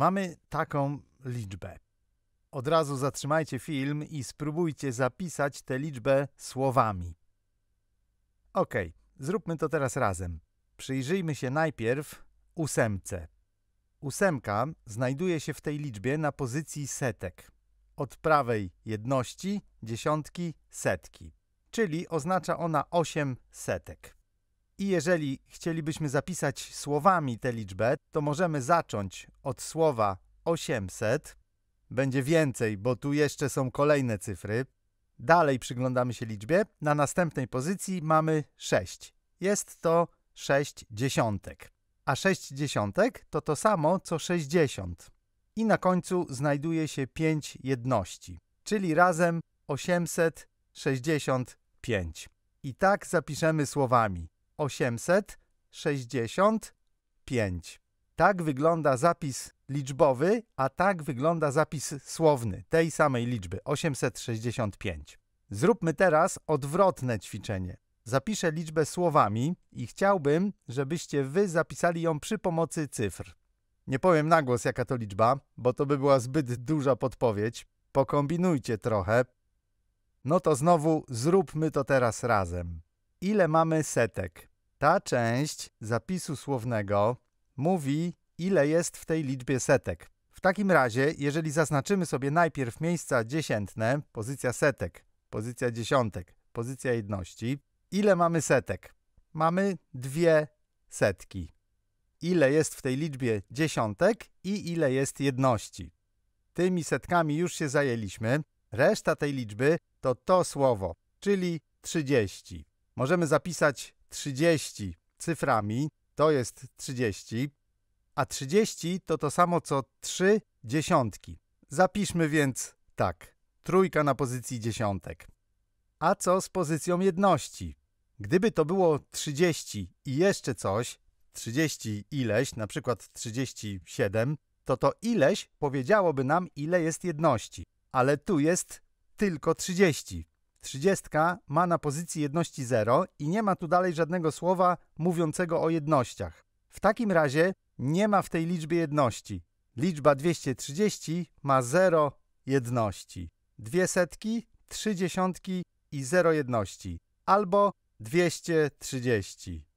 Mamy taką liczbę. Od razu zatrzymajcie film i spróbujcie zapisać tę liczbę słowami. Ok, zróbmy to teraz razem. Przyjrzyjmy się najpierw ósemce. Ósemka znajduje się w tej liczbie na pozycji setek. Od prawej jedności, dziesiątki, setki. Czyli oznacza ona 8 setek. I jeżeli chcielibyśmy zapisać słowami tę liczbę, to możemy zacząć od słowa 800. Będzie więcej, bo tu jeszcze są kolejne cyfry. Dalej przyglądamy się liczbie. Na następnej pozycji mamy 6. Jest to 6 dziesiątek. A 6 dziesiątek to to samo co 60. I na końcu znajduje się 5 jedności, czyli razem 865. I tak zapiszemy słowami 865. Tak wygląda zapis liczbowy, a tak wygląda zapis słowny tej samej liczby 865. Zróbmy teraz odwrotne ćwiczenie. Zapiszę liczbę słowami i chciałbym, żebyście wy zapisali ją przy pomocy cyfr. Nie powiem na głos, jaka to liczba, bo to by była zbyt duża podpowiedź. Pokombinujcie trochę. No to znowu zróbmy to teraz razem. Ile mamy setek? Ta część zapisu słownego mówi, ile jest w tej liczbie setek. W takim razie, jeżeli zaznaczymy sobie najpierw miejsca dziesiętne, pozycja setek, pozycja dziesiątek, pozycja jedności, ile mamy setek? Mamy dwie setki. Ile jest w tej liczbie dziesiątek i ile jest jedności? Tymi setkami już się zajęliśmy. Reszta tej liczby to to słowo, czyli 30. Możemy zapisać 30 cyframi, to jest 30, a 30 to to samo co 3 dziesiątki. Zapiszmy więc tak, trójka na pozycji dziesiątek. A co z pozycją jedności? Gdyby to było 30 i jeszcze coś, 30 ileś, na przykład 37, to to ileś powiedziałoby nam, ile jest jedności. Ale tu jest tylko 30, Trzydziestka ma na pozycji jedności 0 i nie ma tu dalej żadnego słowa mówiącego o jednościach. W takim razie nie ma w tej liczbie jedności. Liczba 230 ma 0 jedności. Dwie setki, trzy dziesiątki i 0 jedności. Albo 230.